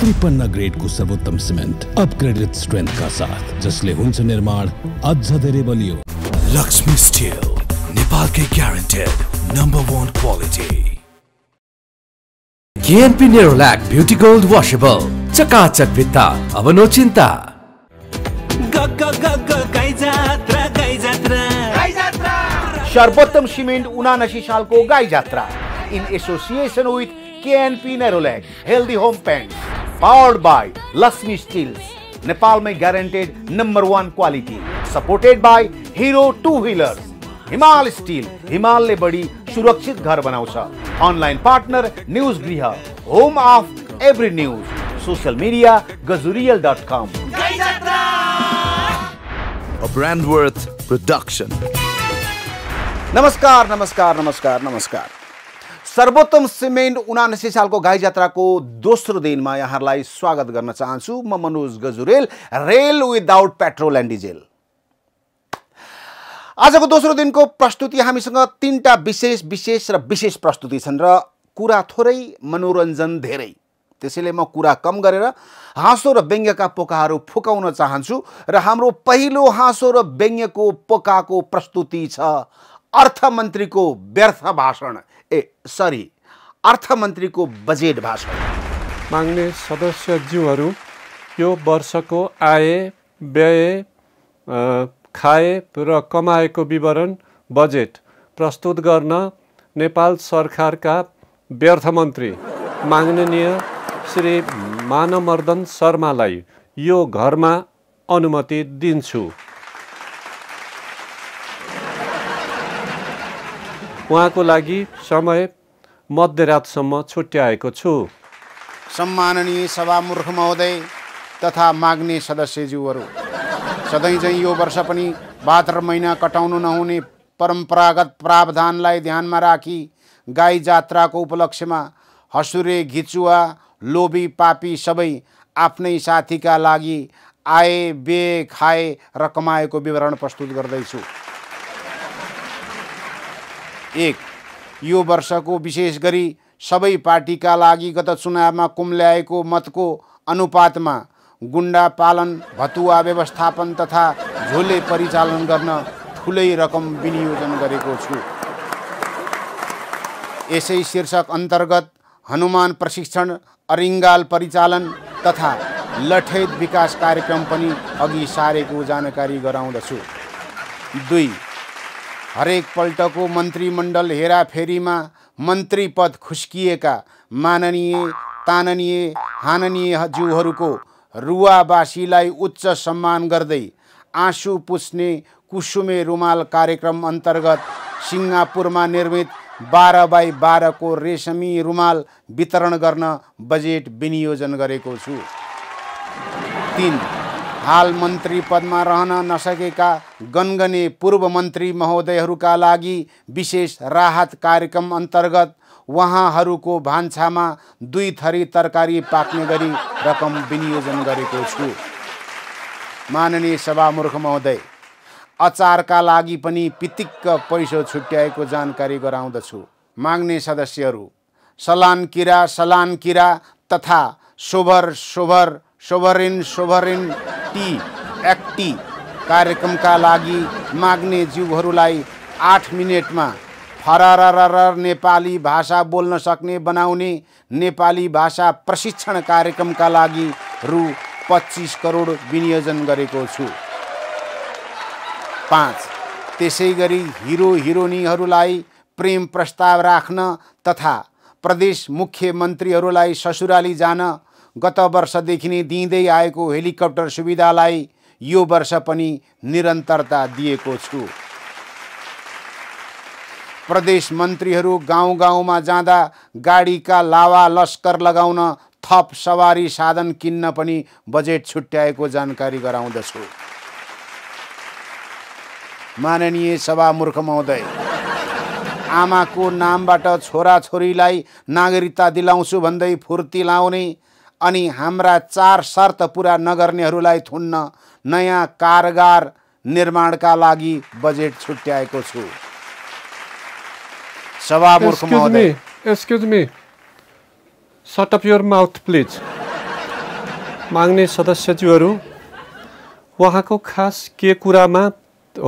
त्रिपन्ना grade को सर्वोत्तम cement upgraded strength का साथ जसले हुन्छ निर्माण अझ धेरै बलियो लक्ष्मी स्टील नेपाल के guaranteed number one quality KNP Nerolac beauty gold washable चकाचक भित्ता अब नो चिन्ता सर्वोत्तम सिमेन्ट साल को Gai Jatra in association with KNP Nerolac healthy home paint powered by Laxmi steels Nepal में guaranteed number one quality supported by Hero two wheeler Himal steel Himalaya बड़ी सुरक्षित घर बनाउँछ ऑनलाइन पार्टनर न्यूज गृह home of every news social media Gajurel dot com brand worth production नमस्कार नमस्कार नमस्कार नमस्कार सर्वोत्तम सिमेन्ट उनासी सालको गाई जात्राको दोस्रो दिनमा यहाँहरूलाई स्वागत गर्न चाहन्छु म Manoj Gajurel rail without petrol and diesel आजको दोस्रो दिनको प्रस्तुति हामीसँग तिनवटा विशेष विशेष र विशेष प्रस्तुति छन् र कुरा थोरै मनोरञ्जन धेरै त्यसैले म कुरा कम गरेर हाँसो र व्यङ्ग्यका पोकाहरू फुकाउन चाहन्छु र हाम्रो पहिलो हाँसो र व्यङ्ग्यको पोकाको प्रस्तुति छ अर्थमन्त्रीको व्यर्थ भाषण ए सरी अर्थमन्त्रीको बजेट भाषण माग्ने सदस्यज्यूहरू यो वर्षको आय व्यय खाए र कमाएको विवरण बजेट प्रस्तुत गर्न नेपाल सरकारका व्यर्थ मन्त्री माननीय श्री मानमर्दन शर्मालाई यो घरमा अनुमति दिन्छु उहाँको लागि समय मध्यरातसम्म छुट्याएको छु सम्माननीय सभामुर्ख महोदय तथा माग्ने सदस्यज्यूहरू सधैँ चाहिँ यो वर्ष पनि बहत्तर महिना कटाउनु नहुने परम्परागत प्रावधानलाई ध्यानमा राखी गाई जात्राको उपलक्ष्यमा हसुरे घिचुवा लोभी पापी सबै आफ्नै साथीका लागि आए बे खाए र कमाएको विवरण प्रस्तुत गर्दैछु एक यो वर्षको विशेष गरी सबै पार्टीका लागि गत चुनावमा कुम्ल्याएको मतको अनुपातमा गुन्डा पालन भतुवा व्यवस्थापन तथा झोले परिचालन गर्न ठुलै रकम विनियोजन गरेको छु यसै शीर्षक अन्तर्गत हनुमान प्रशिक्षण अरिङ्गाल परिचालन तथा लठेत विकास कार्यक्रम पनि अघि सारेको जानकारी गराउँदछु दुई हरेक पल्टको मन्त्रीमण्डल हेराफेरीमा मन्त्री पद खुस्किएका माननीय ताननीय हाननीयज्यूहरूको रुवावासीलाई उच्च सम्मान गर्दै आँसु पुस्ने कुसुमे रुमाल कार्यक्रम अन्तर्गत सिङ्गापुरमा निर्मित बाह्र बाई बाह्रको रेशमी रुमाल वितरण गर्न बजेट विनियोजन गरेको छु तिन हाल मन्त्री पदमा रहन नसकेका गनगने पूर्व मन्त्री महोदयहरूका लागि विशेष राहत कार्यक्रम अन्तर्गत उहाँहरूको भान्सामा दुई थरी तरकारी पाक्ने गरी रकम विनियोजन गरेको छु माननीय सभामुख महोदय अचारका लागि पनि पितिक्क पैसो छुट्याएको जानकारी गराउँदछु माग्ने सदस्यहरू सलान किरा सलान किरा तथा सोभर सोभर सोभरिन सोभरिन टी एक्टी कार्यक्रमका लागि माग्ने जीवहरूलाई आठ मिनटमा फरार नेपाली भाषा बोल्न सक्ने बनाउने नेपाली भाषा प्रशिक्षण कार्यक्रमका लागि रु पच्चिस करोड विनियोजन गरेको छु पाँच त्यसै गरी हिरो हिरोनीहरूलाई प्रेम प्रस्ताव राख्न तथा प्रदेश मुख्यमन्त्रीहरूलाई ससुराली जान गत वर्षदेखि नै दिँदै आएको हेलिकप्टर सुविधालाई यो वर्ष पनि निरन्तरता दिएको छु प्रदेश मन्त्रीहरू गाउँ गाउँमा जाँदा गाडीका लावा लस्कर लगाउन थप सवारी साधन किन्न पनि बजेट छुट्याएको जानकारी गराउँदछु माननीय मूर्ख महोदय आमाको नामबाट छोरा छोरीलाई नागरिकता दिलाउँछु भन्दै फुर्ती लाउने अनि हाम्रा चार शर्त पुरा नगर्नेहरूलाई थुन्न नयाँ कारगार निर्माणका लागि बजेट छुट्याएको छु सभामुख एक्सक्युज मी सट माउथ प्लिज माग्ने सदस्यज्यूहरू उहाँको खास के कुरामा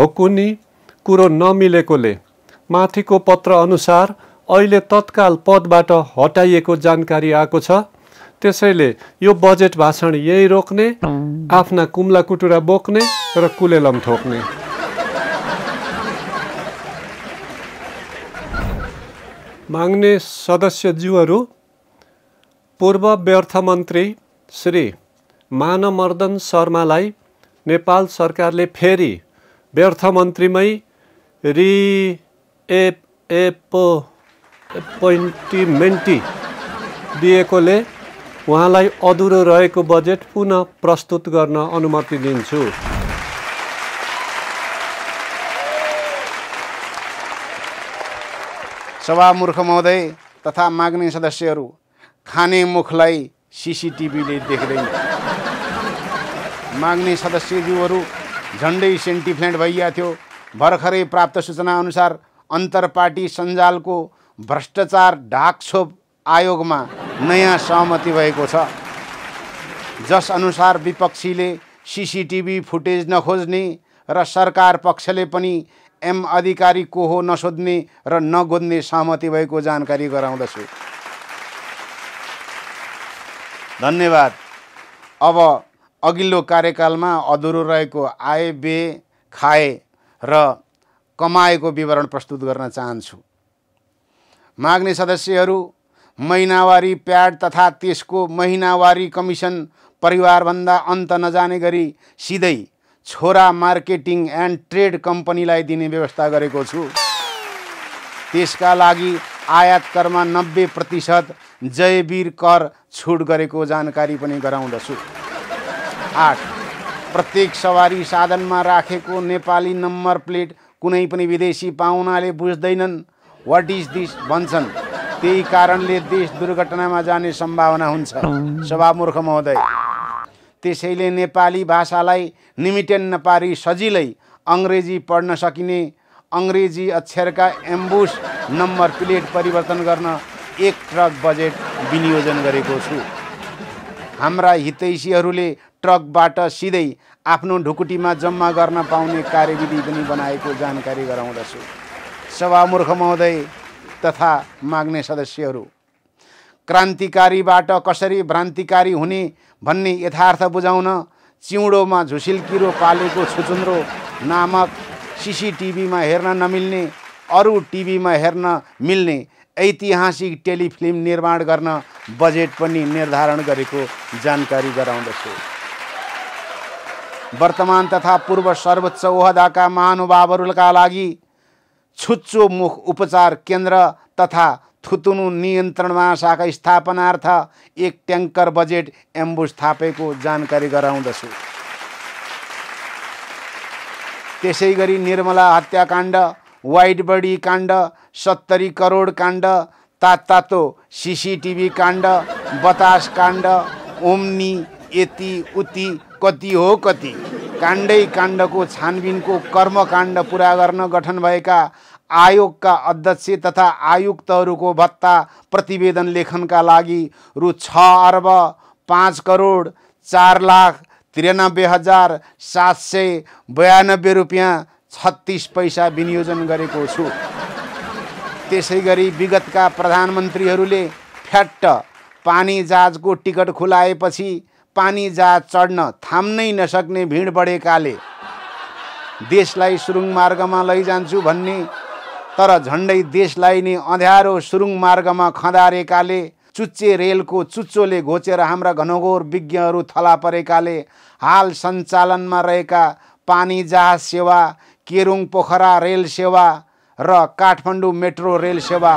हो कुनै कुरो नमिलेकोले माथिको पत्र अनुसार अहिले तत्काल पदबाट हटाइएको जानकारी आएको छ त्यसैले यो बजेट भाषण यही रोक्ने आफ्ना कुम्ला कुटुरा बोक्ने र कुलेलम ठोक्ने माग्ने सदस्यज्यूहरू पूर्व व्यर्थ मन्त्री श्री मानमर्दन शर्मालाई नेपाल सरकारले फेरि व्यर्थ मन्त्रीमै रि एप एपोइन्टिमेन्टी दिएकोले उहाँलाई अधुरो रहेको बजेट पुनः प्रस्तुत गर्न अनुमति दिन्छु सभामुख महोदय तथा माग्ने सदस्यहरू खाने मुखलाई सिसिटिभीले देख्दैन माग्ने सदस्यज्यूहरू झन्डै सेन्टिफ्ल्यान्ट भइया थियो भर्खरै प्राप्त सूचना अनुसार अन्तर पार्टी सञ्जालको भ्रष्टाचार ढाकछोप आयोगमा नयाँ सहमति भएको छ जसअनुसार विपक्षीले सिसिटिभी फुटेज नखोज्ने र सरकार पक्षले पनि एम अधिकारी को हो नसोध्ने र नगोध्ने सहमति भएको जानकारी गराउँदछु धन्यवाद अब अघिल्लो कार्यकालमा अधुरो रहेको आय बे खाए र कमाएको विवरण प्रस्तुत गर्न चाहन्छु माग्ने सदस्यहरू महिनावारी प्याड तथा त्यसको महिनावारी कमिसन परिवारभन्दा अन्त नजाने गरी सिधै छोरा मार्केटिङ एन्ड ट्रेड कम्पनीलाई दिने व्यवस्था गरेको छु त्यसका लागि आयात करमा नब्बे प्रतिशत जयवीर कर छुट गरेको जानकारी पनि गराउँदछु आठ प्रत्येक सवारी साधनमा राखेको नेपाली नम्बर प्लेट कुनै पनि विदेशी पाहुनाले बुझ्दैनन् वाट इज दिस भन्छन् त्यही कारणले देश दुर्घटनामा जाने सम्भावना हुन्छ सभामुर्ख महोदय त्यसैले नेपाली भाषालाई निमिटेन नपारी सजिलै अङ्ग्रेजी पढ्न सकिने अङ्ग्रेजी अक्षरका एम्बुस नम्बर प्लेट परिवर्तन गर्न एक ट्रक बजेट विनियोजन गरेको छु हाम्रा हितैषीहरूले ट्रकबाट सिधै आफ्नो ढुकुटीमा जम्मा गर्न पाउने कार्यविधि पनि बनाएको जानकारी गराउँदछु सभामुर्ख महोदय तथा माग्ने सदस्यहरू क्रान्तिकारीबाट कसरी भ्रान्तिकारी हुने भन्ने यथार्थ बुझाउन चिउँडोमा झुसिल्किरो पालेको छुचुन्द्रो नामक सिसिटिभीमा हेर्न नमिल्ने अरू टिभीमा हेर्न मिल्ने ऐतिहासिक टेलिफिल्म निर्माण गर्न बजेट पनि निर्धारण गरेको जानकारी गराउँदछु वर्तमान तथा पूर्व सर्वोच्च ओहदाका महानुभावहरूका लागि छुच्चो मुख उपचार केन्द्र तथा थुतुनु नियन्त्रणमा शाखा स्थापनार्थ एक ट्याङ्कर बजेट एम्बु थापेको जानकारी गराउँदछु त्यसै गरी निर्मला हत्याकाण्ड वाइट बडी काण्ड सत्तरी करोड काण्ड तात्तातो सिसिटिभी काण्ड बतास काण्ड ओम्नी यति उति कति हो कति काण्डै काण्डको छानबिनको कर्मकाण्ड पुरा गर्न गठन भएका आयोगका अध्यक्ष तथा आयुक्तहरूको भत्ता प्रतिवेदन लेखनका लागि रु छ अर्ब पाँच करोड चार लाख त्रियानब्बे हजार सात सय बयानब्बे रुपियाँ छत्तिस पैसा विनियोजन गरेको छु त्यसै गरी विगतका प्रधानमन्त्रीहरूले फ्याट्ट पानी जहाजको टिकट खुलाएपछि पानी जहाज चढ्न थाम्नै नसक्ने भिड बढेकाले देशलाई सुरुङ मार्गमा लैजान्छु भन्ने तर झन्डै देशलाई नै अँध्यारो सुरुङ मार्गमा खदारेकाले चुच्चे रेलको चुच्चोले घोचेर हाम्रा घनघोर विज्ञहरू थला परेकाले हाल सञ्चालनमा रहेका पानी जहाज सेवा केरुङ पोखरा रेल सेवा र काठमाडौँ मेट्रो रेल सेवा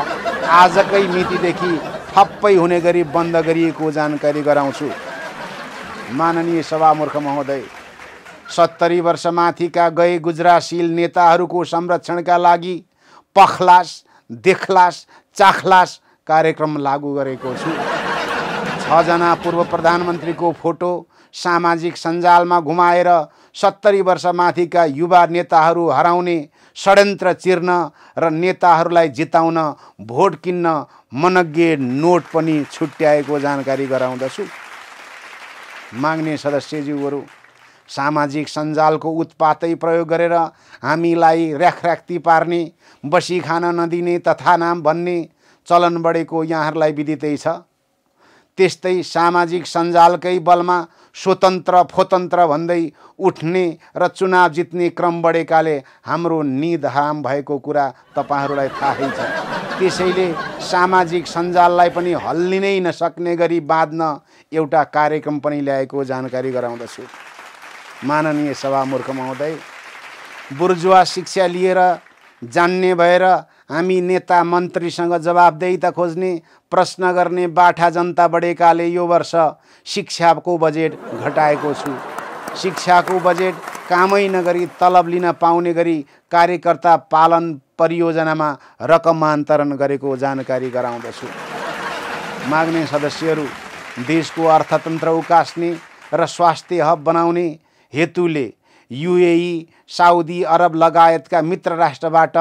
आजकै मितिदेखि ठप्पै हुने गरी बन्द गरिएको जानकारी गराउँछु माननीय सभामुर्ख महोदय सत्तरी वर्षमाथिका गए गुजराशील नेताहरूको संरक्षणका लागि पखलास देखलास चाखलास कार्यक्रम लागू गरेको छु छजना पूर्व प्रधानमन्त्रीको फोटो सामाजिक सञ्जालमा घुमाएर सत्तरी माथिका युवा नेताहरू हराउने षड्यन्त्र चिर्न र नेताहरूलाई जिताउन भोट किन्न मनज्ञ नोट पनि छुट्याएको जानकारी गराउँदछु माग्ने सदस्यज्यूहरू सामाजिक सञ्जालको उत्पातै प्रयोग गरेर हामीलाई ऱ्याखराख्ती पार्ने बसी खान नदिने तथा नाम भन्ने चलन बढेको यहाँहरूलाई विदितै छ त्यस्तै सामाजिक सञ्जालकै बलमा स्वतन्त्र फोतन्त्र भन्दै उठ्ने र चुनाव जित्ने क्रम बढेकाले हाम्रो निधाम भएको कुरा तपाईँहरूलाई थाहै छ त्यसैले सामाजिक सञ्जाललाई पनि हल्लिनै नसक्ने गरी बाँध्न एउटा कार्यक्रम पनि ल्याएको जानकारी गराउँदछु माननीय सभामुखमा आउँदै बुर्जुवा शिक्षा लिएर जान्ने भएर हामी नेता मन्त्रीसँग जवाबदेही त खोज्ने प्रश्न गर्ने बाठा जनता बढेकाले यो वर्ष शिक्षाको बजेट घटाएको छु शिक्षाको बजेट कामै नगरी तलब लिन पाउने गरी कार्यकर्ता पालन परियोजनामा रकमान्तरण गरेको जानकारी गराउँदछु माग्ने सदस्यहरू देशको अर्थतन्त्र उकास्ने र स्वास्थ्य हब बनाउने हेतुले युएई साउदी अरब लगायतका मित्र राष्ट्रबाट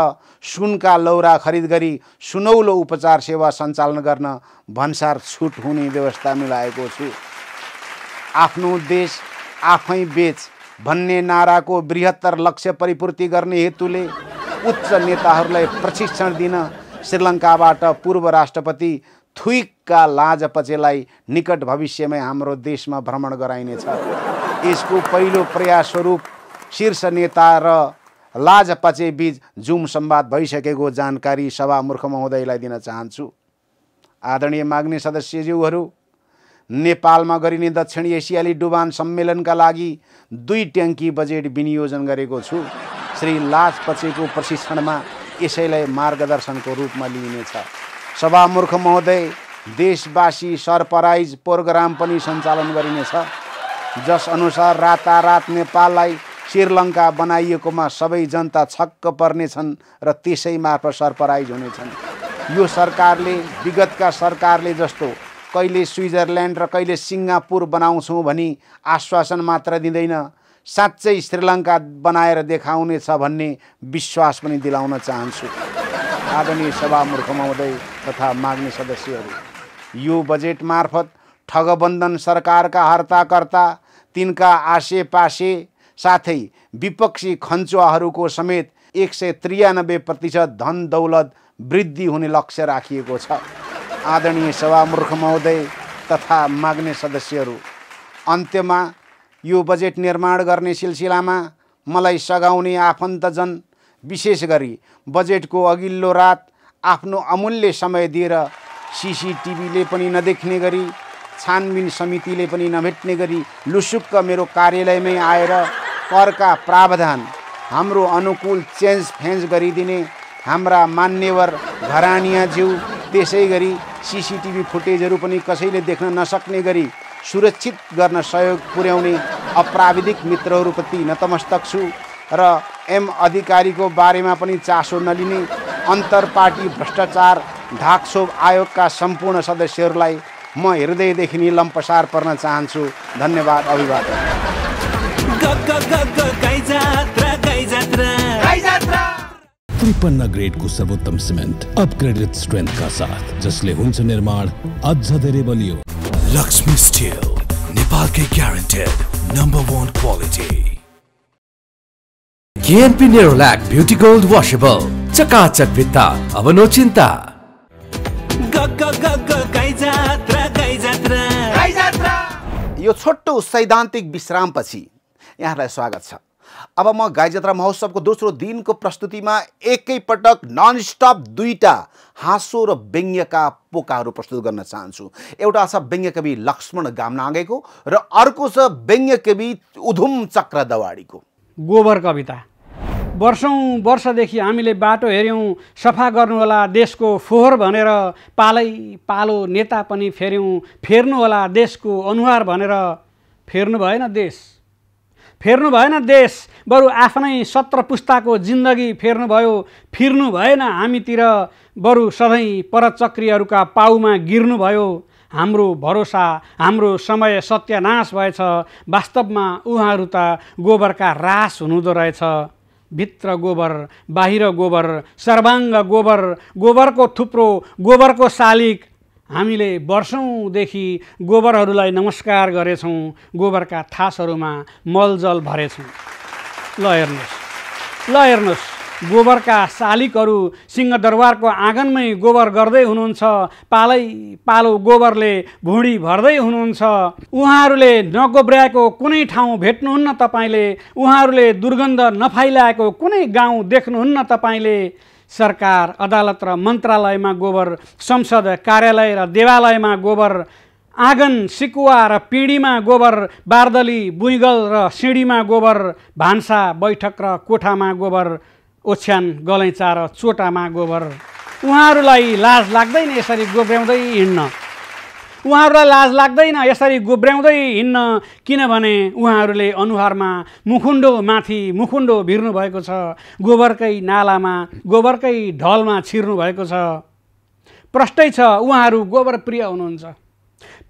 सुनका लौरा खरिद गरी सुनौलो उपचार सेवा सञ्चालन गर्न भन्सार छुट हुने व्यवस्था मिलाएको छु आफ्नो देश आफै बेच भन्ने नाराको बृहत्तर लक्ष्य परिपूर्ति गर्ने हेतुले उच्च नेताहरूलाई प्रशिक्षण दिन श्रीलङ्काबाट पूर्व राष्ट्रपति थुइकका लाज निकट भविष्यमै हाम्रो देशमा भ्रमण गराइनेछ यसको पहिलो प्रयास स्वरूप शीर्ष नेता र लाजपचे बीच जुम सम्वाद भइसकेको जानकारी मूर्ख महोदयलाई दिन चाहन्छु आदरणीय माग्ने सदस्यज्यूहरू नेपालमा गरिने दक्षिण एसियाली डुबान सम्मेलनका लागि दुई ट्याङ्की बजेट विनियोजन गरेको छु श्री लाजपचेको प्रशिक्षणमा यसैलाई मार्गदर्शनको रूपमा लिइनेछ सभामूर्ख महोदय देशवासी सरप्राइज प्रोग्राम पनि सञ्चालन गरिनेछ जसअनुसार रातारात नेपाललाई श्रीलङ्का बनाइएकोमा सबै जनता छक्क पर्नेछन् र त्यसै मार्फत सरप्राइज हुनेछन् यो सरकारले विगतका सरकारले जस्तो कहिले स्विजरल्यान्ड र कहिले सिङ्गापुर बनाउँछौँ भनी आश्वासन मात्र दिँदैन साँच्चै श्रीलङ्का बनाएर देखाउनेछ भन्ने विश्वास पनि दिलाउन चाहन्छु आदरणीय सभामुख महोदय तथा माग्ने सदस्यहरू यो बजेट मार्फत ठगबन्धन सरकारका हर्ताकर्ता तिनका पासे साथै विपक्षी खन्चुवाहरूको समेत एक सय त्रियानब्बे प्रतिशत धन दौलत वृद्धि हुने लक्ष्य राखिएको छ आदरणीय सभामुर्ख महोदय तथा माग्ने सदस्यहरू अन्त्यमा यो बजेट निर्माण गर्ने सिलसिलामा मलाई सघाउने आफन्तजन विशेष गरी बजेटको अघिल्लो रात आफ्नो अमूल्य समय दिएर सिसिटिभीले पनि नदेख्ने गरी छानबिन समितिले पनि नभेट्ने गरी लुसुक्क मेरो कार्यालयमै आएर करका प्रावधान हाम्रो अनुकूल चेन्ज फेन्ज गरिदिने हाम्रा मान्यवर घरानियाज्यू त्यसै गरी सिसिटिभी फुटेजहरू पनि कसैले देख्न नसक्ने गरी सुरक्षित गर्न सहयोग पुर्याउने अप्राविधिक मित्रहरूप्रति नतमस्तक छु र एम अधिकारीको बारेमा पनि चासो नलिने अन्तर पार्टी भ्रष्टाचार ढाकछोप आयोगका सम्पूर्ण सदस्यहरूलाई म हृदयदेखि नि लम्पसार पर्न चाहन्छु धन्यवाद अभिवादन त्रिपन्न ग्रेडको सर्वोत्तम सिमेन्ट अपग्रेडेड स्ट्रेन्थका साथ जसले हुन्छ निर्माण अझ धेरै बलियो लक्ष्मी स्टिल नेपालकै guaranteed number one quality KNP Nerolac beauty gold washable चकाचक भित्ता अब नो चिन्ता यो छोटो सैद्धान्तिक विश्रामपछि यहाँलाई स्वागत छ अब म गाई जात्रा महोत्सवको दोस्रो दिनको प्रस्तुतिमा एकैपटक ननस्टप दुईवटा हाँसो र व्यङ्ग्यका पोकाहरू प्रस्तुत गर्न चाहन्छु एउटा छ व्यङ्ग्य लक्ष्मण गामनागेको र अर्को छ व्यङ्ग्य उधुम चक्र दवाडीको गोबर कविता वर्षौँ वर्षदेखि हामीले बाटो हेऱ्यौँ सफा गर्नुहोला देशको फोहोर भनेर पालै पालो नेता पनि फेऱ्यौँ फेर्नुहोला देशको अनुहार भनेर फेर्नु भएन देश फेर्नु भएन देश बरु आफ्नै सत्र पुस्ताको जिन्दगी फेर्नुभयो फिर्नु भएन हामीतिर बरु सधैँ परचक्रीहरूका पाउमा गिर्नुभयो हाम्रो भरोसा हाम्रो समय सत्यनाश भएछ वास्तवमा उहाँहरू त गोबरका रास हुनुहुँदो रहेछ भित्र गोबर बाहिर गोबर सर्वाङ्ग गोबर गोबरको थुप्रो गोबरको शालिक हामीले वर्षौँदेखि गोबरहरूलाई नमस्कार गरेछौँ गोबरका थासहरूमा मलजल भरेछौँ ल हेर्नुहोस् ल हेर्नुहोस् गोबरका शालिकहरू सिंहदरबारको आँगनमै गोबर गर्दै हुनुहुन्छ पालै पालो गोबरले भुँडी भर्दै हुनुहुन्छ उहाँहरूले नगोब्र्याएको कुनै ठाउँ भेट्नुहुन्न तपाईँले उहाँहरूले दुर्गन्ध नफैलाएको कुनै गाउँ देख्नुहुन्न तपाईँले सरकार अदालत र मन्त्रालयमा गोबर संसद कार्यालय र देवालयमा गोबर आँगन सिकुवा र पिँढीमा गोबर बारदली बुइगल र सिँढीमा गोबर भान्सा बैठक र कोठामा गोबर ओछ्यान गलैँचा र चोटामा गोबर उहाँहरूलाई लाज लाग्दैन यसरी गोब्र्याउँदै हिँड्न उहाँहरूलाई लाज लाग्दैन यसरी गोब्र्याउँदै हिँड्न किनभने उहाँहरूले अनुहारमा मुखुन्डो माथि मुखुन्डो भिर्नु भएको छ गोबरकै नालामा गोबरकै ढलमा छिर्नु भएको छ प्रष्टै छ उहाँहरू गोबर प्रिय हुनुहुन्छ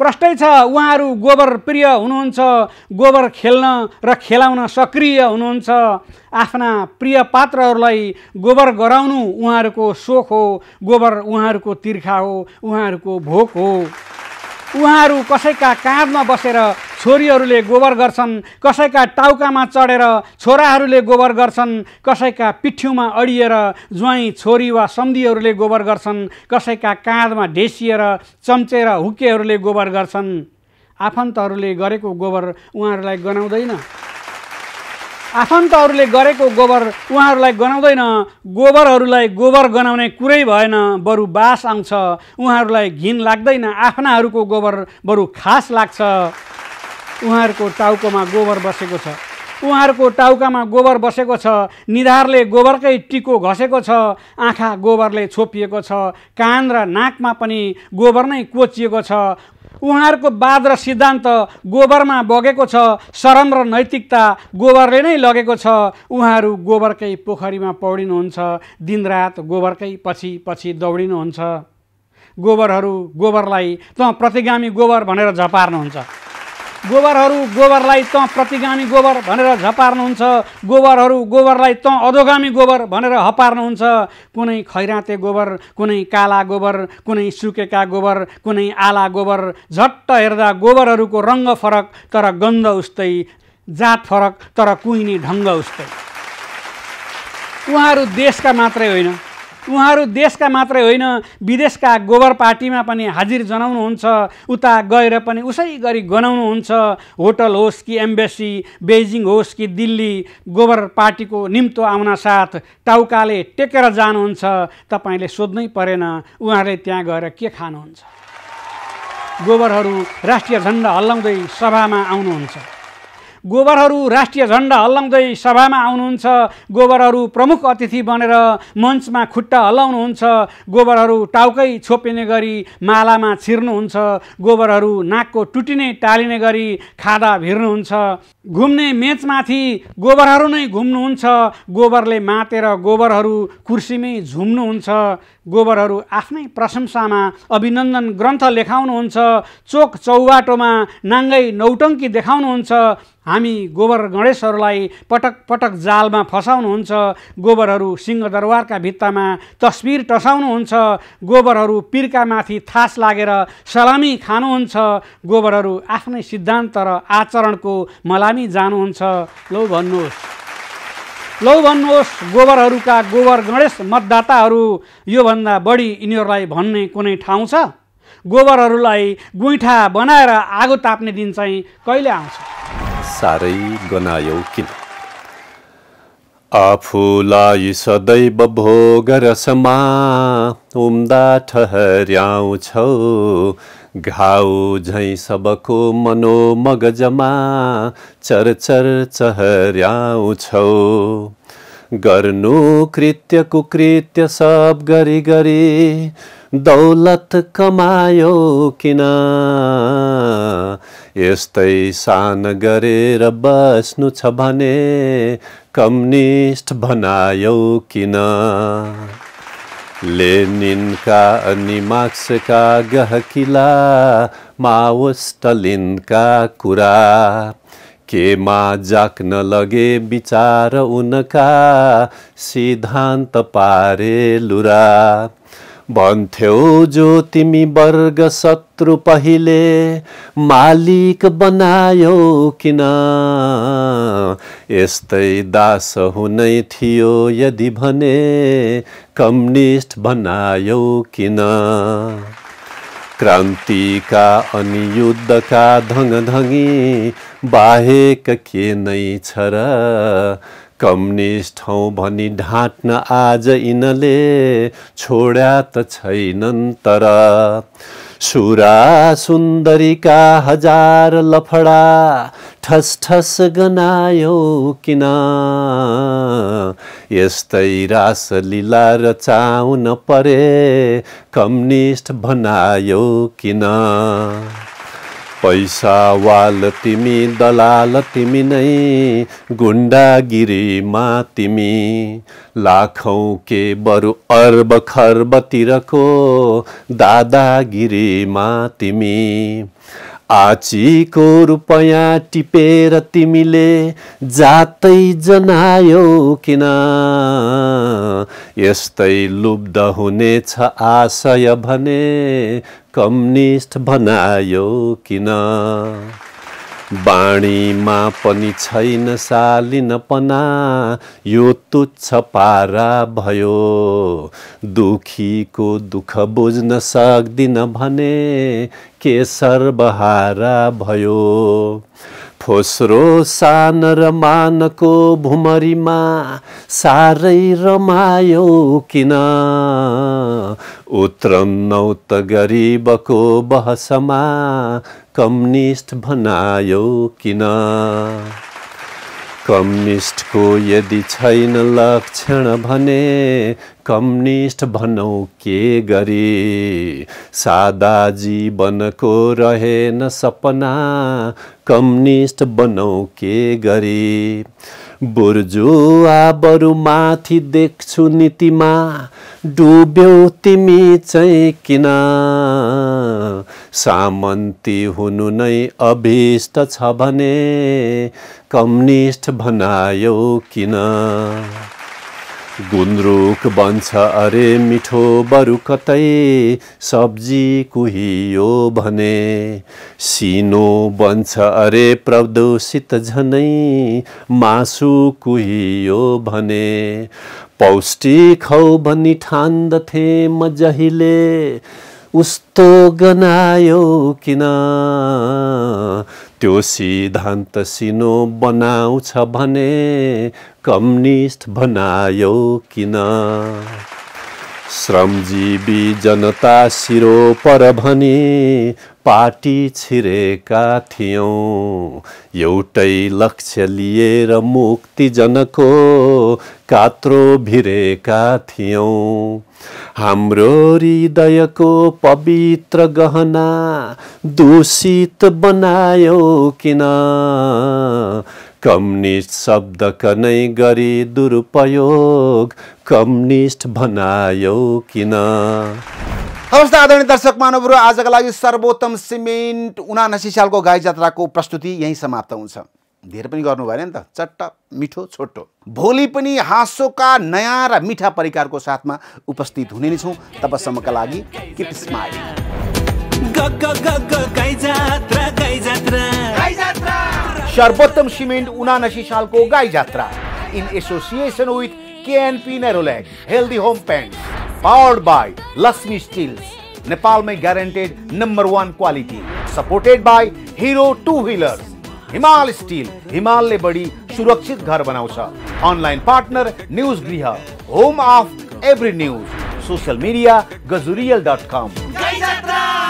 प्रष्टै छ उहाँहरू गोबर प्रिय हुनुहुन्छ गोबर खेल्न र खेलाउन सक्रिय हुनुहुन्छ आफ्ना प्रिय पात्रहरूलाई गोबर गराउनु उहाँहरूको सोख हो गोबर उहाँहरूको तिर्खा हो उहाँहरूको भोक हो उहाँहरू कसैका काँधमा बसेर छोरीहरूले गोबर गर्छन् कसैका टाउकामा चढेर छोराहरूले गोबर गर्छन् कसैका पिठ्युमा अडिएर ज्वाइँ छोरी वा सम्धीहरूले गोबर गर्छन् कसैका काँधमा ढेसिएर चम्चेर हुक्केहरूले गोबर गर्छन् आफन्तहरूले गरेको गोबर उहाँहरूलाई गनाउँदैन आफन्तहरूले गरेको गोबर उहाँहरूलाई गनाउँदैन गोबरहरूलाई गोबर गनाउने कुरै भएन बरु बास आउँछ उहाँहरूलाई घिन लाग्दैन आफ्नाहरूको गोबर बरु खास लाग्छ उहाँहरूको टाउकोमा गोबर बसेको छ उहाँहरूको टाउकामा गोबर बसेको छ निधारले गोबरकै टिको घसेको छ आँखा गोबरले छोपिएको छ कान र नाकमा पनि गोबर नै कोचिएको छ उहाँहरूको वाद र सिद्धान्त गोबरमा बगेको छ शरम र नैतिकता गोबरले नै लगेको छ उहाँहरू गोबरकै पोखरीमा पौडिनुहुन्छ दिनरात गोबरकै पछि पछि दौडिनुहुन्छ गोबरहरू गोबरलाई त प्रतिगामी गोबर भनेर झपार्नुहुन्छ गोबरहरू गोबरलाई तँ प्रतिगामी गोबर भनेर झपार्नुहुन्छ गोबरहरू गोबरलाई तँ अधोगामी गोबर भनेर हपार्नुहुन्छ कुनै खैराते गोबर कुनै काला गोबर कुनै सुकेका गोबर कुनै आला गोबर झट्ट हेर्दा गोबरहरूको रङ्ग फरक तर गन्ध उस्तै जात फरक तर कुहिने ढङ्ग उस्तै उहाँहरू देशका मात्रै होइन उहाँहरू देशका मात्रै होइन विदेशका गोबर पार्टीमा पनि हाजिर जनाउनुहुन्छ उता गएर पनि उसै गरी गनाउनुहुन्छ होटल होस् कि एम्बेसी बेजिङ होस् कि दिल्ली गोबर पार्टीको निम्तो आउन साथ टाउकाले टेकेर जानुहुन्छ तपाईँले सोध्नै परेन उहाँले त्यहाँ गएर के खानुहुन्छ गोबरहरू राष्ट्रिय झन्डा हल्लाउँदै सभामा आउनुहुन्छ गोबरहरू राष्ट्रिय झन्डा हल्लाउँदै सभामा आउनुहुन्छ गोबरहरू प्रमुख अतिथि बनेर मञ्चमा खुट्टा हल्लाउनुहुन्छ गोबरहरू टाउकै छोपिने गरी मालामा छिर्नुहुन्छ गोबरहरू नाकको टुटिने टालिने गरी खादा भिर्नुहुन्छ घुम्ने मेचमाथि गोबरहरू नै घुम्नुहुन्छ गोबरले मातेर गोबरहरू कुर्सीमै झुम्नुहुन्छ गोबरहरू आफ्नै प्रशंसामा अभिनन्दन ग्रन्थ लेखाउनुहुन्छ चोक चौबाटोमा नाङ्गै नौटङ्की देखाउनुहुन्छ हामी गोबर गणेशहरूलाई पटक पटक जालमा फसाउनुहुन्छ गोबरहरू सिंहदरबारका भित्तामा तस्बिर टसाउनुहुन्छ गोबरहरू पिर्का माथि थास लागेर सलामी खानुहुन्छ गोबरहरू आफ्नै सिद्धान्त र आचरणको मलामी जानुहुन्छ लौ भन्नुहोस् लौ भन्नुहोस् गोबरहरूका गोबर गणेश मतदाताहरू योभन्दा बढी यिनीहरूलाई भन्ने कुनै ठाउँ छ गोबरहरूलाई गुइठा बनाएर आगो ताप्ने दिन चाहिँ कहिले आउँछ साह्रै गनायौ किन आफूलाई सदैव भोग रसमा उम्दा ठहर्याउँछौ घाउ झै सबको मनोमगजमा चरचर चहर्याउँछौ गर्नु कृत्य कुकृत्य सब गरी गरी दौलत कमायो किन यस्तै सान गरेर बस्नु छ भने कम्युनिस्ट बनायो किन लेनिनका अनि मार्क्सका गहकिला माओ स्टलिनका कुरा केमा जाक्न लगे विचार उनका सिद्धान्त पारे लुरा भन्थ्यौ जो तिमी वर्ग शत्रु पहिले मालिक बनायो किन यस्तै दास हुनै थियो यदि भने कम्युनिस्ट बनायो किन क्रान्तिका अनि युद्धका धङधङी बाहेक के नै छ र कम्युनिस्ट हौ भनी ढाँट्न आज यिनले छोड्या त छैनन् तर सुरा सुन्दरीका हजार लफडा ठस ठस गनायो किन यस्तै रास लीला रचाउन परे कम्युनिस्ट बनायो किन पैसा वाल तिमी दलाल तिमी नै गुन्डागिरीमा तिमी लाखौँ के बरु अर्ब खर्बतिरको दादागिरीमा तिमी आचीको रुपैयाँ टिपेर तिमीले जातै जनायौ किन यस्तै लुब्ध हुनेछ आशय भने कम्युनिस्ट बनायो किन बाणीमा पनि छैन सालिनपना यो तुच्छ पारा भयो दुखीको दुःख बुझ्न सक्दिन भने के सर्वहारा भयो फोस्रो सान र मानको भुमरीमा साह्रै रमायो किन उत्रन्नौ त गरिबको बहसमा कम्युनिस्ट भनायो किन कम्युनिस्टको यदि छैन लक्षण भने कम्युनिस्ट भनौ के गरी सादा जीवनको रहेन सपना कम्युनिस्ट बनौ के गरी बुर्जुआ बरु माथि देख्छु नीतिमा डुब्यौ तिमी चाहिँ किन सामन्ती हुनु नै अभिष्ट छ भने कम्युनिस्ट भनायो किन गुन्द्रुक बन्छ अरे मिठो बरु कतै सब्जी कुहियो भने सिनो बन्छ अरे प्रदूषित झनै मासु कुहियो भने पौष्टिक हौ भनी ठान्दथे म जहिले उस्तो गनायो किन त्यो सिद्धान्त सिनो बनाउँछ भने कम्युनिस्ट बनायो किन श्रमजीवी जनता सिरो पर भने पार्टी छिरेका थियौँ एउटै लक्ष्य लिएर मुक्तिजनको कात्रो भिरेका थियौँ हाम्रो हृदयको पवित्र गहना दूषित बनायो किन कम्युनिस्ट शब्दका नै गरी दुरुपयोग कम्युनिस्ट बनायो किन नमस्ते आदरणीय दर्शक मानवहरू आजका लागि सर्वोत्तम सिमेन्ट उनासी सालको गाई जात्राको प्रस्तुति यहीँ समाप्त हुन्छ धेरै पनि गर्नु भएन नि त चट्ट मिठो छोटो भोलि पनि हाँसोका नयाँ र मिठा परिकारको साथमा उपस्थित हुने नै छौँ तबसम्मका लागि सर्वोत्तम सिमेन्ट उनासी सालको Gai Jatra in association with KNP Nerolac healthy home paint powered by Laxmi steels नेपालमै guaranteed number one quality supported by Hero two wheelers Himal steel हिमालले बढी सुरक्षित घर बनाउँछ अनलाइन पार्टनर न्युज गृह home of every news social media Gajurel dot com